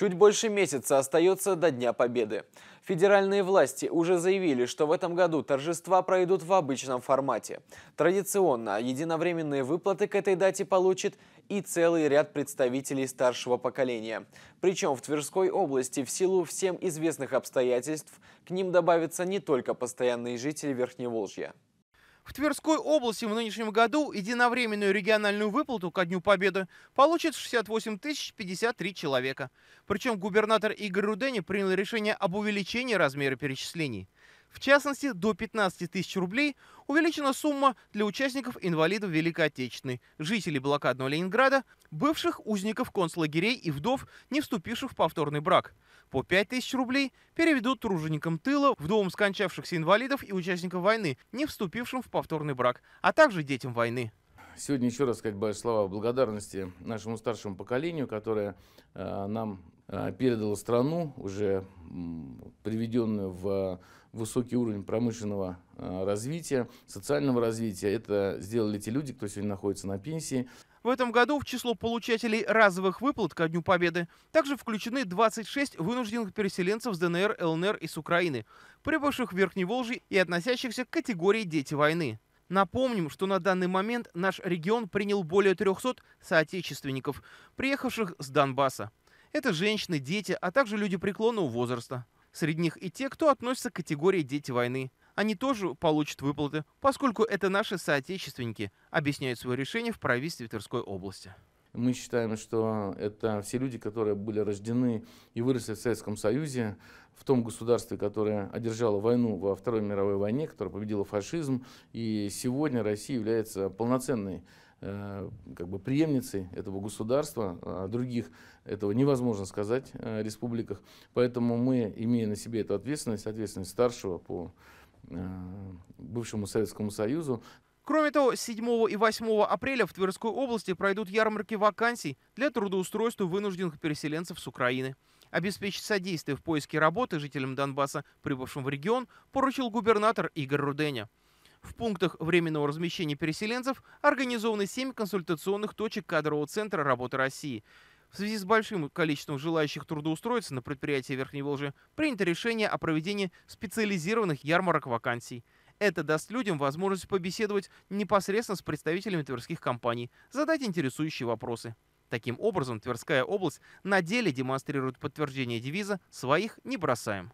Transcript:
Чуть больше месяца остается до Дня Победы. Федеральные власти уже заявили, что в этом году торжества пройдут в обычном формате. Традиционно единовременные выплаты к этой дате получит и целый ряд представителей старшего поколения. Причем в Тверской области в силу всем известных обстоятельств к ним добавятся не только постоянные жители Верхневолжья. В Тверской области в нынешнем году единовременную региональную выплату ко Дню Победы получит 68 053 человека. Причем губернатор Игорь Рудени принял решение об увеличении размера перечислений. В частности, до 15 тысяч рублей увеличена сумма для участников инвалидов Великой Отечественной, жителей блокадного Ленинграда, бывших узников концлагерей и вдов, не вступивших в повторный брак. По 5 тысяч рублей переведут труженикам тыла, вдовам скончавшихся инвалидов и участников войны, не вступившим в повторный брак, а также детям войны. Сегодня еще раз сказать слова благодарности нашему старшему поколению, которое э, нам а, передала страну, уже приведенную в а, высокий уровень промышленного а, развития, социального развития. Это сделали те люди, кто сегодня находится на пенсии. В этом году в число получателей разовых выплат ко Дню Победы также включены 26 вынужденных переселенцев с ДНР, ЛНР и с Украины, прибывших в Верхний Волжий и относящихся к категории «Дети войны». Напомним, что на данный момент наш регион принял более 300 соотечественников, приехавших с Донбасса. Это женщины, дети, а также люди преклонного возраста. Среди них и те, кто относится к категории «дети войны». Они тоже получат выплаты, поскольку это наши соотечественники, объясняют свое решение в правительстве Тверской области. Мы считаем, что это все люди, которые были рождены и выросли в Советском Союзе, в том государстве, которое одержало войну во Второй мировой войне, которое победило фашизм. И сегодня Россия является полноценной Э, как бы преемницей этого государства, о а других этого невозможно сказать э, республиках. Поэтому мы, имея на себе эту ответственность, ответственность старшего по э, бывшему Советскому Союзу, Кроме того, 7 и 8 апреля в Тверской области пройдут ярмарки вакансий для трудоустройства вынужденных переселенцев с Украины. Обеспечить содействие в поиске работы жителям Донбасса, прибывшим в регион, поручил губернатор Игорь Руденя. В пунктах временного размещения переселенцев организованы 7 консультационных точек кадрового центра работы России. В связи с большим количеством желающих трудоустроиться на предприятии Верхней Волжи принято решение о проведении специализированных ярмарок вакансий. Это даст людям возможность побеседовать непосредственно с представителями тверских компаний, задать интересующие вопросы. Таким образом, Тверская область на деле демонстрирует подтверждение девиза «Своих не бросаем».